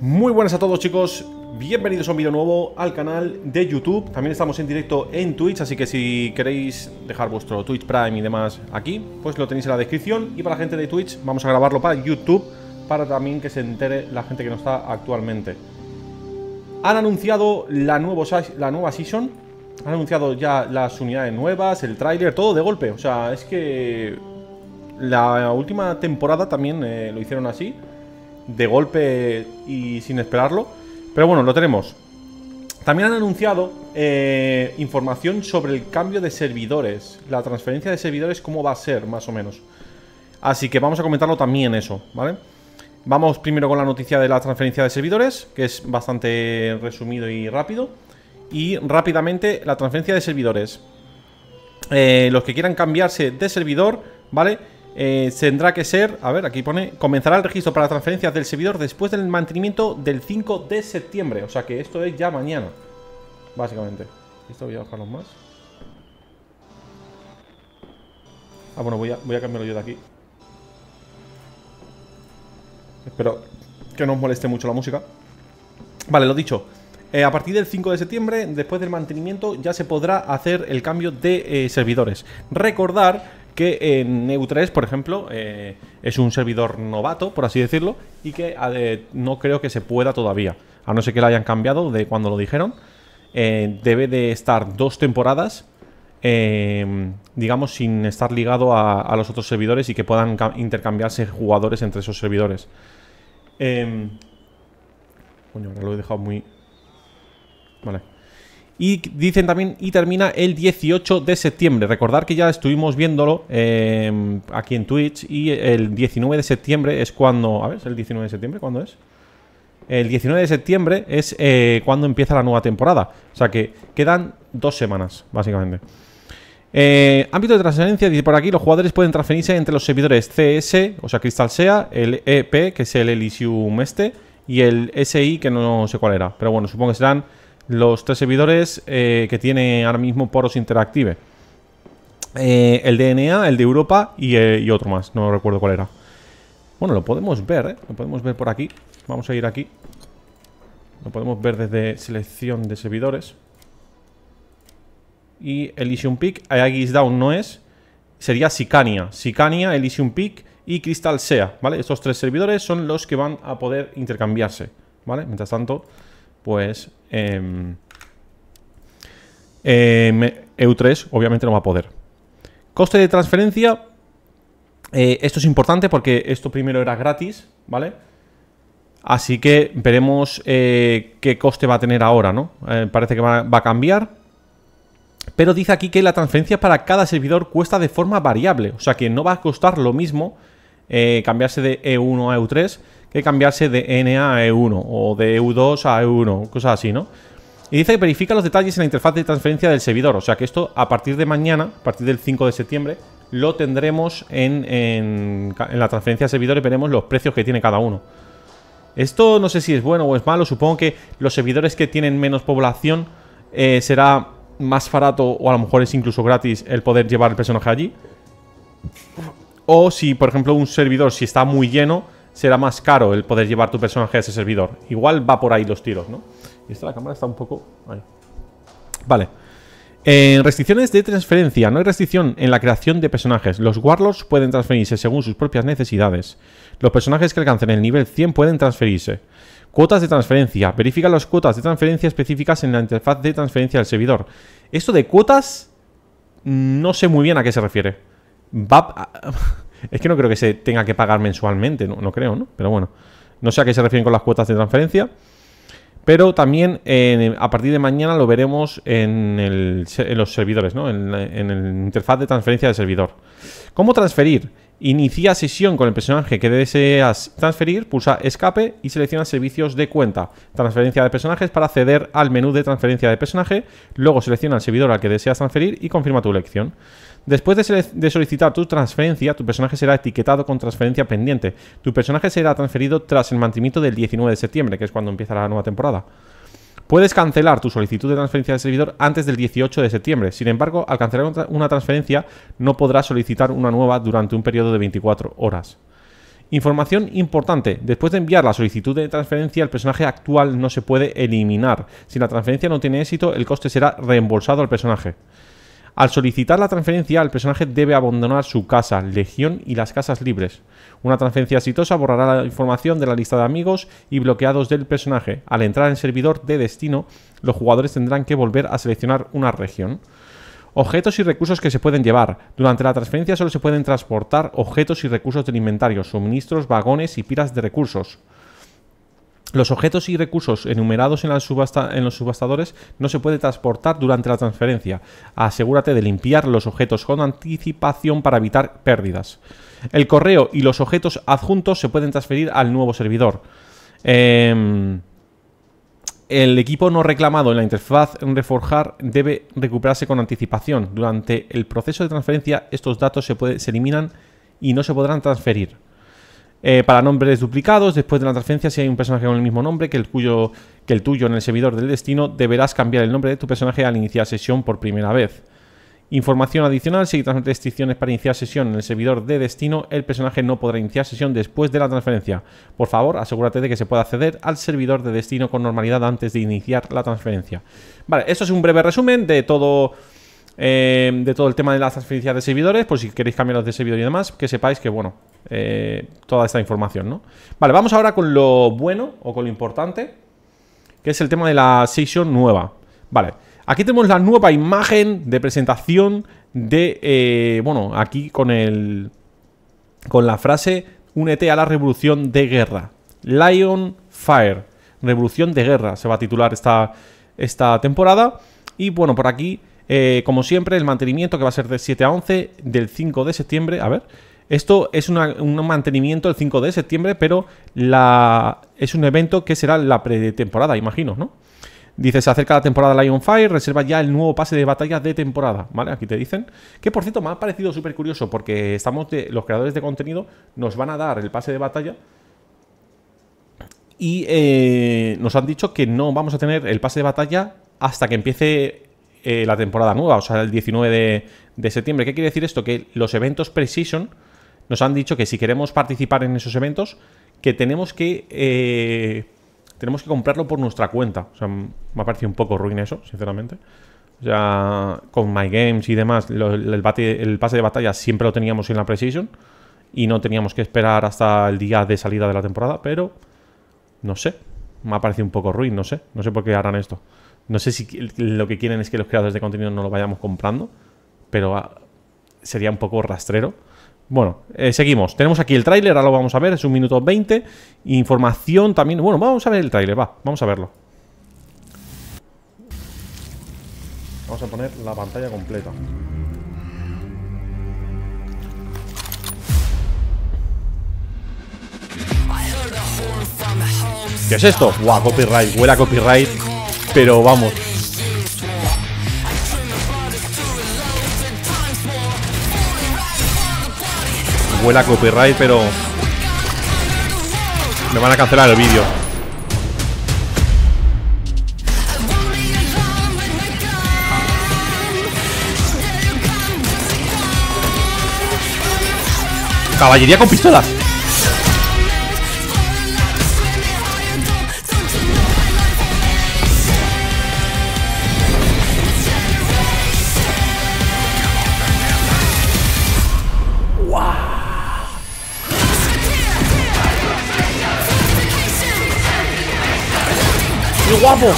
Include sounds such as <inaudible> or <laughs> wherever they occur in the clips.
Muy buenas a todos chicos, bienvenidos a un vídeo nuevo al canal de YouTube También estamos en directo en Twitch, así que si queréis dejar vuestro Twitch Prime y demás aquí Pues lo tenéis en la descripción y para la gente de Twitch vamos a grabarlo para YouTube Para también que se entere la gente que no está actualmente Han anunciado la, nueva season Han anunciado ya las unidades nuevas, el tráiler, todo de golpe O sea, es que la última temporada también eh, lo hicieron así de golpe y sin esperarlo. Pero bueno, lo tenemos. También han anunciado eh, información sobre el cambio de servidores, la transferencia de servidores, cómo va a ser, más o menos. Así que vamos a comentarlo también eso, ¿vale? Vamos primero con la noticia de la transferencia de servidores, que es bastante resumido y rápido. Y rápidamente, la transferencia de servidores. Eh, los que quieran cambiarse de servidor, ¿vale? Eh, tendrá que ser, a ver, aquí pone, comenzará el registro para transferencias del servidor después del mantenimiento del 5 de septiembre. O sea que esto es ya mañana, básicamente. Esto voy a bajarlo más. Ah, bueno, voy a, voy a cambiarlo yo de aquí. Espero que no os moleste mucho la música. Vale, lo dicho. Eh, a partir del 5 de septiembre, después del mantenimiento, ya se podrá hacer el cambio de eh, servidores. Recordar que en eh, EU3, por ejemplo, eh, es un servidor novato, por así decirlo, y que no creo que se pueda todavía, a no ser que lo hayan cambiado de cuando lo dijeron. Eh, debe de estar dos temporadas, digamos, sin estar ligado a, los otros servidores y que puedan intercambiarse jugadores entre esos servidores. Em, coño, lo he dejado muy... Vale y dicen también y termina el 18 de septiembre. Recordar que ya estuvimos viéndolo em, aquí en Twitch y el 19 de septiembre es cuando... A ver, el 19 de septiembre? ¿Cuándo es? El 19 de septiembre es eh, cuando empieza la nueva temporada. O sea que quedan dos semanas, básicamente. Eh, ámbito de transferencia, dice por aquí, los jugadores pueden transferirse entre los servidores CS, o sea, Crystal Sea, el EP, que es el Elysium este, y el SI, que no sé cuál era. Pero bueno, supongo que serán los tres servidores eh, que tiene ahora mismo Poros Interactive. Eh, el DNA, el de Europa eh, y, otro más, no recuerdo cuál era. Bueno, lo podemos ver, ¿eh? Lo podemos ver por aquí. Vamos a ir aquí. Lo podemos ver desde selección de servidores. Y Elysium Peak, Aegis Down no es. Sería Sicania. Sicania, Elysium Peak y Crystal Sea, ¿vale? Estos tres servidores son los que van a poder intercambiarse, ¿vale? Mientras tanto, pues EU3 em, em, e obviamente no va a poder. Coste de transferencia. Eh, esto es importante porque esto primero era gratis, ¿vale? Así que veremos eh, qué coste va a tener ahora, ¿no? Eh, parece que va, a cambiar. Pero dice aquí que la transferencia para cada servidor cuesta de forma variable. O sea que no va a costar lo mismo cambiarse de E1 a EU3 cambiarse de NA a E1 o de EU2 a E1, cosas así, ¿no? Y dice que verifica los detalles en la interfaz de transferencia del servidor. O sea que esto a partir de mañana, a partir del 5 de septiembre, lo tendremos en, en, la transferencia de servidores. Veremos los precios que tiene cada uno. Esto no sé si es bueno o es malo. Supongo que los servidores que tienen menos población eh, será más barato o a lo mejor es incluso gratis el poder llevar el personaje allí. O si, por ejemplo, un servidor, si está muy lleno, será más caro el poder llevar tu personaje a ese servidor. Igual va por ahí los tiros, ¿no? Y esta la cámara está un poco... Ahí. Vale. En restricciones de transferencia. No hay restricción en la creación de personajes. Los Warlords pueden transferirse según sus propias necesidades. Los personajes que alcancen el nivel 100 pueden transferirse. Cuotas de transferencia. Verifica las cuotas de transferencia específicas en la interfaz de transferencia del servidor. Esto de cuotas... No sé muy bien a qué se refiere. Va... Es que no creo que se tenga que pagar mensualmente, no, creo, ¿no? Pero bueno, no sé a qué se refieren con las cuotas de transferencia. Pero también eh, a partir de mañana lo veremos en, los servidores, ¿no? En, la interfaz de transferencia del servidor. ¿Cómo transferir? Inicia sesión con el personaje que deseas transferir, pulsa escape y selecciona servicios de cuenta. Transferencia de personajes para acceder al menú de transferencia de personaje, luego selecciona el servidor al que deseas transferir y confirma tu elección. Después de, solicitar tu transferencia, tu personaje será etiquetado con transferencia pendiente. Tu personaje será transferido tras el mantenimiento del 19 de septiembre, que es cuando empieza la nueva temporada. Puedes cancelar tu solicitud de transferencia del servidor antes del 18 de septiembre. Sin embargo, al cancelar una transferencia, no podrás solicitar una nueva durante un periodo de 24 horas. Información importante. Después de enviar la solicitud de transferencia, el personaje actual no se puede eliminar. Si la transferencia no tiene éxito, el coste será reembolsado al personaje. Al solicitar la transferencia, el personaje debe abandonar su casa, legión y las casas libres. Una transferencia exitosa borrará la información de la lista de amigos y bloqueados del personaje. Al entrar en servidor de destino, los jugadores tendrán que volver a seleccionar una región. Objetos y recursos que se pueden llevar. Durante la transferencia solo se pueden transportar objetos y recursos del inventario, suministros, vagones y pilas de recursos. Los objetos y recursos enumerados en, los subastadores no se puede transportar durante la transferencia. Asegúrate de limpiar los objetos con anticipación para evitar pérdidas. El correo y los objetos adjuntos se pueden transferir al nuevo servidor. Em, el equipo no reclamado en la interfaz Reforjar debe recuperarse con anticipación. Durante el proceso de transferencia estos datos se, se eliminan y no se podrán transferir. Eh, para nombres duplicados, después de la transferencia, si hay un personaje con el mismo nombre que el, que el tuyo en el servidor del destino, deberás cambiar el nombre de tu personaje al iniciar sesión por primera vez. Información adicional, si transmites restricciones para iniciar sesión en el servidor de destino, el personaje no podrá iniciar sesión después de la transferencia. Por favor, asegúrate de que se pueda acceder al servidor de destino con normalidad antes de iniciar la transferencia. Vale, esto es un breve resumen de todo Em, de todo el tema de las transferencias de servidores, por si queréis cambiaros de servidor y demás, que sepáis que, bueno, eh, toda esta información, ¿no? Vale, vamos ahora con lo bueno o con lo importante, que es el tema de la sesión nueva. Vale, aquí tenemos la nueva imagen de presentación de, eh, bueno, aquí con el, con la frase, únete a la revolución de guerra. Lion Fire, revolución de guerra, se va a titular esta, esta temporada. Y bueno, por aquí eh, como siempre, el mantenimiento que va a ser de 7 a 11 del 5 de septiembre. A ver, esto es un mantenimiento el 5 de septiembre, pero es un evento que será la pretemporada, imagino, ¿no? Dice, se acerca la temporada Lion Fire, reserva ya el nuevo pase de batalla de temporada, ¿vale? Aquí te dicen. Que por cierto, me ha parecido súper curioso porque estamos los creadores de contenido nos van a dar el pase de batalla y eh, nos han dicho que no vamos a tener el pase de batalla hasta que empiece eh, la temporada nueva, o sea, el 19 de, septiembre. ¿Qué quiere decir esto? Que los eventos pre nos han dicho que si queremos participar en esos eventos, que tenemos que eh, tenemos que comprarlo por nuestra cuenta. O sea, me ha parecido un poco ruin eso, sinceramente. O sea, con My Games y demás, el, el, pase de batalla siempre lo teníamos en la Precision y no teníamos que esperar hasta el día de salida de la temporada, pero no sé, me ha parecido un poco ruin, no sé, no sé por qué harán esto. No sé si lo que quieren es que los creadores de contenido no lo vayamos comprando, pero ah, sería un poco rastrero. Bueno, eh, seguimos. Tenemos aquí el tráiler, ahora lo vamos a ver, es un minuto 20. Información también. Bueno, vamos a ver el tráiler, va, vamos a verlo. Vamos a poner la pantalla completa. ¿Qué es esto? Guau, copyright, huele copyright pero vamos. Huela copyright, pero... Me van a cancelar el vídeo. Caballería con pistolas. ¡Wow!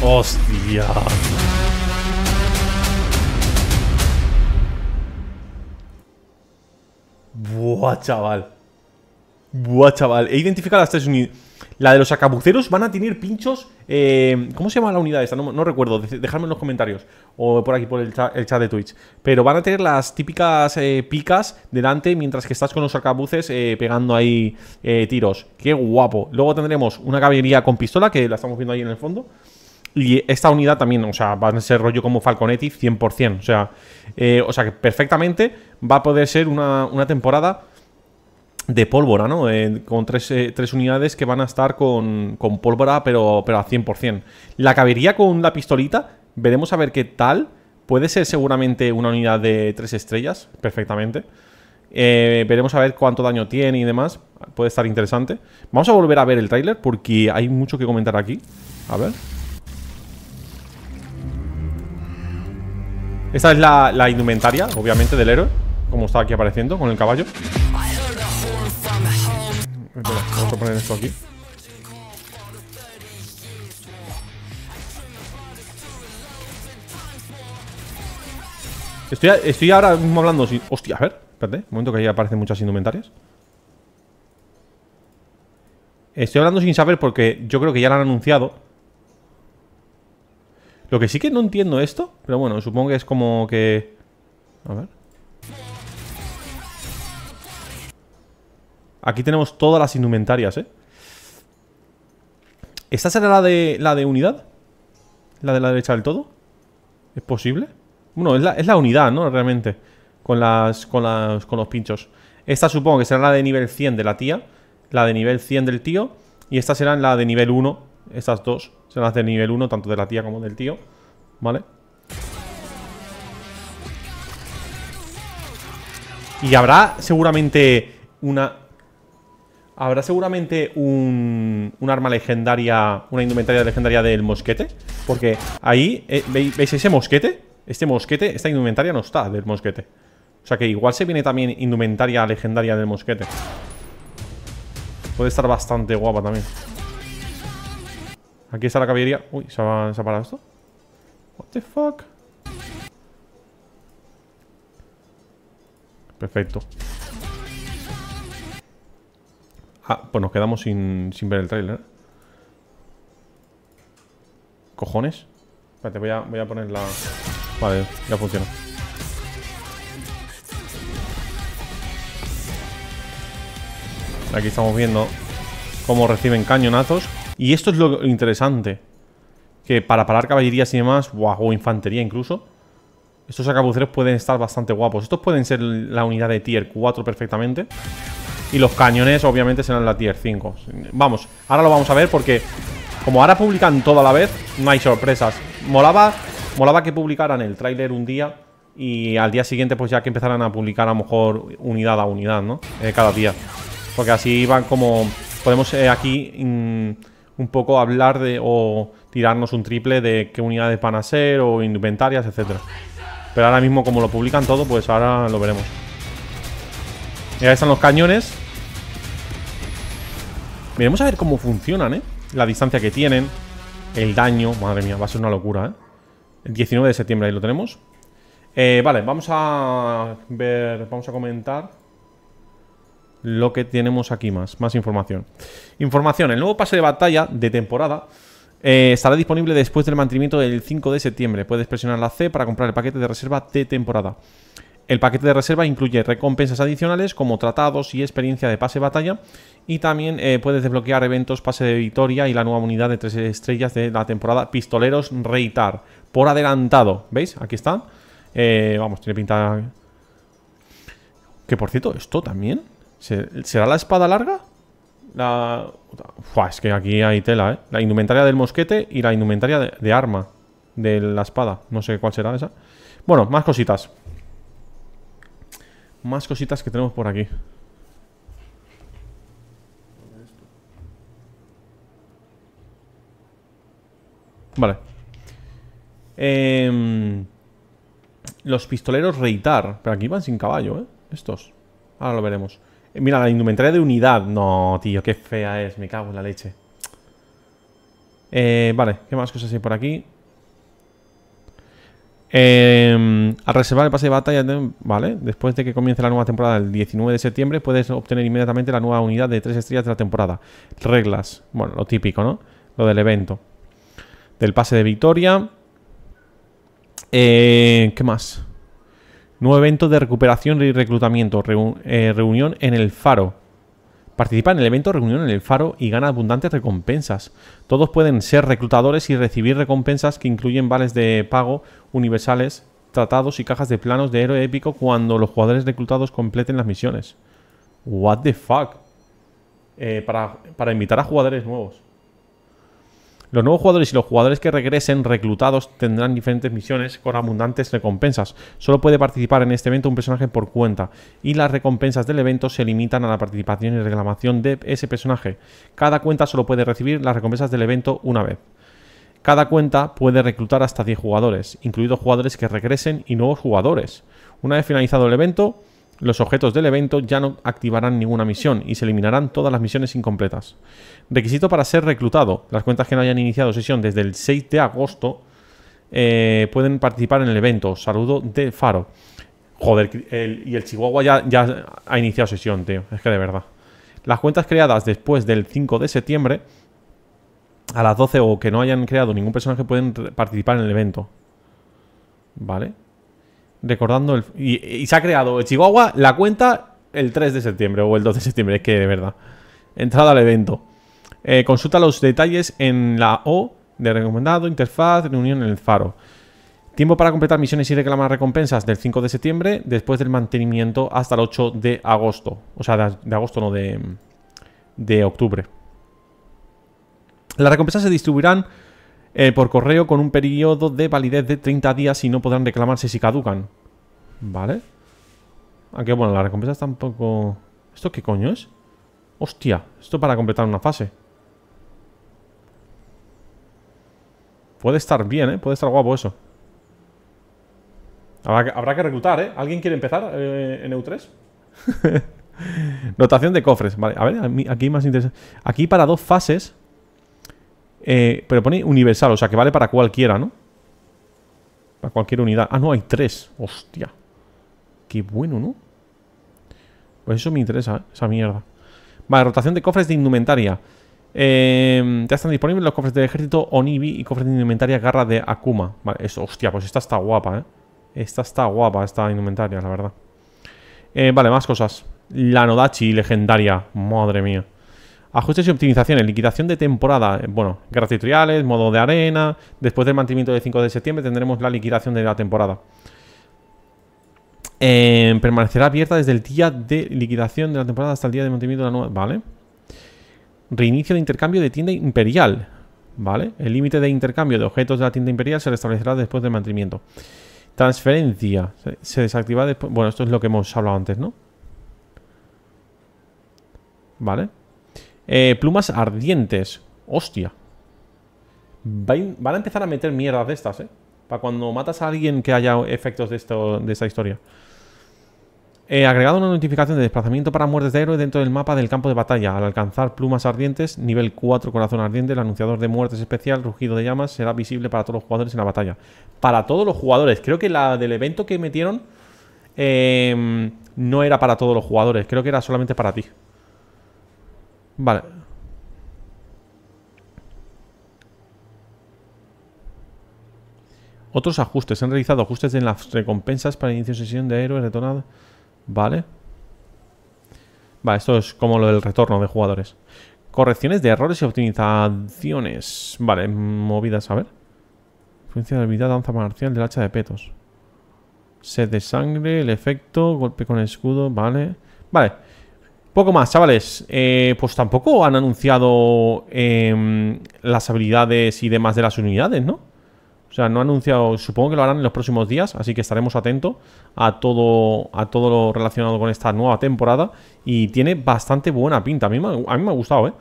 ¡Hostia! Buah, chaval. Buah, chaval. He identificado las tres unidades. La de los acabuceros van a tener pinchos. Eh, ¿Cómo se llama la unidad esta? No, recuerdo. Dejadme en los comentarios. O por aquí, por el, chat, de Twitch. Pero van a tener las típicas eh, picas delante mientras que estás con los acabuces eh, pegando ahí tiros. ¡Qué guapo! Luego tendremos una caballería con pistola, que la estamos viendo ahí en el fondo. Y esta unidad también, o sea, va a ser rollo como Falconetti 100%. O sea, o sea que perfectamente va a poder ser una, una temporada de pólvora, ¿no? Eh, con eh, tres, unidades que van a estar con, pólvora, pero, pero a 100%. La cabería con la pistolita, veremos a ver qué tal. Puede ser seguramente una unidad de tres estrellas, perfectamente. Eh, veremos a ver cuánto daño tiene y demás. Puede estar interesante. Vamos a volver a ver el tráiler porque hay mucho que comentar aquí. A ver. Esta es la, la indumentaria, obviamente, del héroe. Como está aquí apareciendo con el caballo a poner esto aquí. Estoy, estoy ahora mismo hablando sin... Hostia, a ver, espérate. Un momento que ahí aparecen muchas indumentarias. Estoy hablando sin saber porque yo creo que ya lo han anunciado. Lo que sí que no entiendo esto, pero bueno, supongo que es como que... A ver. Aquí tenemos todas las indumentarias, ¿eh? ¿Esta será la de, la de unidad? ¿La de la derecha del todo? ¿Es posible? Bueno, es la, unidad, ¿no? Realmente con, las, con, las, con los pinchos Esta supongo que será la de nivel 100 de la tía La de nivel 100 del tío Y esta serán la de nivel 1 Estas dos serán las de nivel 1 Tanto de la tía como del tío ¿Vale? Y habrá seguramente una ¿Habrá seguramente un, arma legendaria, una indumentaria legendaria del mosquete? Porque ahí, eh, ¿veis ese mosquete? Este mosquete, esta indumentaria no está del mosquete. O sea que igual se viene también indumentaria legendaria del mosquete. Puede estar bastante guapa también. Aquí está la caballería. Uy, ¿se ha, ¿se ha parado esto? What the fuck? Perfecto. Ah, pues nos quedamos sin, ver el trailer. ¿Cojones? Espérate, voy a, poner la... Vale, ya funciona. Aquí estamos viendo cómo reciben cañonazos. Y esto es lo interesante. Que para parar caballerías y demás, wow, o infantería incluso, estos acabuceros pueden estar bastante guapos. Estos pueden ser la unidad de tier 4 perfectamente. Y los cañones obviamente serán la tier 5 Vamos, ahora lo vamos a ver porque Como ahora publican todo a la vez No hay sorpresas Molaba, que publicaran el tráiler un día Y al día siguiente pues ya que empezaran a publicar A lo mejor unidad a unidad, ¿no? Eh, cada día Porque así van como Podemos eh, aquí mm, Un poco hablar de O tirarnos un triple de qué unidades van a ser O inventarias, etcétera Pero ahora mismo como lo publican todo Pues ahora lo veremos y ahí están los cañones Miremos a ver cómo funcionan, ¿eh? La distancia que tienen, el daño. Madre mía, va a ser una locura, ¿eh? El 19 de septiembre ahí lo tenemos. Eh, vale, vamos a ver, vamos a comentar lo que tenemos aquí más, más información. Información, el nuevo pase de batalla de temporada eh, estará disponible después del mantenimiento del 5 de septiembre. Puedes presionar la C para comprar el paquete de reserva de temporada. El paquete de reserva incluye recompensas adicionales como tratados y experiencia de pase batalla y también eh, puedes desbloquear eventos pase de victoria y la nueva unidad de 3 estrellas de la temporada Pistoleros Reitar por adelantado. ¿Veis? Aquí está. Eh, vamos, tiene pinta... Que por cierto, esto también. ¿Será la espada larga? La... es que aquí hay tela, ¿eh? La indumentaria del mosquete y la indumentaria de, de arma de la espada. No sé cuál será esa. Bueno, más cositas. Más cositas que tenemos por aquí. Vale. Em, los pistoleros reitar. Pero aquí van sin caballo, ¿eh? Estos. Ahora lo veremos. Eh, mira, la indumentaria de unidad. No, tío, qué fea es. Me cago en la leche. Eh, vale, ¿qué más cosas hay por aquí? Em, al reservar el pase de batalla, vale, después de que comience la nueva temporada el 19 de septiembre, puedes obtener inmediatamente la nueva unidad de 3 estrellas de la temporada. Reglas, bueno, lo típico, ¿no? Lo del evento. Del pase de victoria. Eh, ¿Qué más? Nuevo evento de recuperación y reclutamiento. Eh, reunión en el faro. Participa en el evento Reunión en el Faro y gana abundantes recompensas. Todos pueden ser reclutadores y recibir recompensas que incluyen vales de pago universales, tratados y cajas de planos de héroe épico cuando los jugadores reclutados completen las misiones. What the fuck? Eh, para invitar a jugadores nuevos. Los nuevos jugadores y los jugadores que regresen reclutados tendrán diferentes misiones con abundantes recompensas. Solo puede participar en este evento un personaje por cuenta y las recompensas del evento se limitan a la participación y reclamación de ese personaje. Cada cuenta solo puede recibir las recompensas del evento una vez. Cada cuenta puede reclutar hasta 10 jugadores, incluidos jugadores que regresen y nuevos jugadores. Una vez finalizado el evento, los objetos del evento ya no activarán ninguna misión y se eliminarán todas las misiones incompletas. Requisito para ser reclutado. Las cuentas que no hayan iniciado sesión desde el 6 de agosto eh, pueden participar en el evento. Saludo de Faro. Joder, y el Chihuahua ya, ya ha iniciado sesión, tío. Es que de verdad. Las cuentas creadas después del 5 de septiembre a las 12 o que no hayan creado ningún personaje pueden participar en el evento. ¿Vale? recordando el... Y, se ha creado el Chihuahua la cuenta el 3 de septiembre o el 2 de septiembre, es que de verdad. Entrada al evento. Eh, consulta los detalles en la O de recomendado, interfaz, reunión en el faro. Tiempo para completar misiones y reclamar recompensas del 5 de septiembre, después del mantenimiento hasta el 8 de agosto. O sea, de, de agosto no, de, de octubre. Las recompensas se distribuirán eh, por correo con un periodo de validez de 30 días y no podrán reclamarse si caducan. ¿Vale? Aunque ah, bueno, La recompensa está un poco... ¿Esto qué coño es? Hostia, esto para completar una fase. Puede estar bien, ¿eh? Puede estar guapo eso. Habrá que, habrá reclutar, ¿eh? ¿Alguien quiere empezar eh, en EU3? <laughs> Notación de cofres. Vale, a ver, aquí más interesante. Aquí para dos fases eh, pero pone universal, o sea que vale para cualquiera, ¿no? Para cualquier unidad. Ah, no, hay tres. Hostia. Qué bueno, ¿no? Pues eso me interesa, ¿eh? esa mierda. Vale, rotación de cofres de indumentaria. Em, ya están disponibles los cofres de ejército Onibi y cofres de indumentaria garra de Akuma. Vale, eso, hostia, pues esta está guapa, ¿eh? Esta está guapa, esta indumentaria, la verdad. Eh, vale, más cosas. La Nodachi legendaria. Madre mía. Ajustes y optimizaciones, liquidación de temporada, bueno, guerras modo de arena, después del mantenimiento del 5 de septiembre tendremos la liquidación de la temporada. Eh, permanecerá abierta desde el día de liquidación de la temporada hasta el día de mantenimiento de la nueva... Vale. Reinicio de intercambio de tienda imperial. ¿Vale? El límite de intercambio de objetos de la tienda imperial se restablecerá después del mantenimiento. Transferencia. se desactiva después... Bueno, esto es lo que hemos hablado antes, ¿no? Vale. Eh, plumas ardientes. Hostia. Van a empezar a meter mierdas de estas, ¿eh? Para cuando matas a alguien que haya efectos de, esto, de esta historia. Eh, agregado una notificación de desplazamiento para muertes de héroe dentro del mapa del campo de batalla. Al alcanzar plumas ardientes, nivel 4 corazón ardiente, el anunciador de muertes especial, rugido de llamas, será visible para todos los jugadores en la batalla. Para todos los jugadores. Creo que la del evento que metieron eh, no era para todos los jugadores. Creo que era solamente para ti. Vale. Otros ajustes. Se han realizado ajustes en las recompensas para inicio de sesión de héroes retornado. Vale. Vale, esto es como lo del retorno de jugadores. Correcciones de errores y optimizaciones. Vale, movidas, a ver. Función de habilidad, danza marcial del hacha de petos. Sed de sangre, el efecto, golpe con escudo, vale. Vale, poco más, chavales. Eh, pues tampoco han anunciado em, las habilidades y demás de las unidades, ¿no? O sea, no han anunciado, supongo que lo harán en los próximos días, así que estaremos atentos a todo, a todo lo relacionado con esta nueva temporada. Y tiene bastante buena pinta. A mí, me, a mí me ha gustado, ¿eh?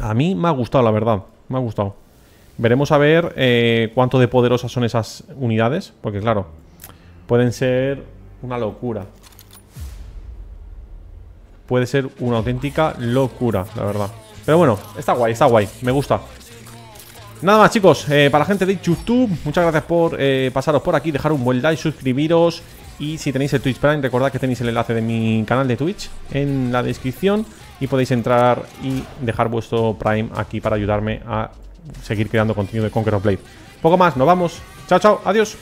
A mí me ha gustado, la verdad. Me ha gustado. Veremos a ver eh, cuánto de poderosas son esas unidades, porque claro, pueden ser una locura puede ser una auténtica locura, la verdad. Pero bueno, está guay, está guay, me gusta. Nada más chicos, eh, para la gente de YouTube, muchas gracias por eh, pasaros por aquí, dejar un buen like, suscribiros y si tenéis el Twitch Prime, recordad que tenéis el enlace de mi canal de Twitch en la descripción y podéis entrar y dejar vuestro Prime aquí para ayudarme a seguir creando contenido de Conqueror Blade. Poco más, nos vamos. Chao, chao, adiós.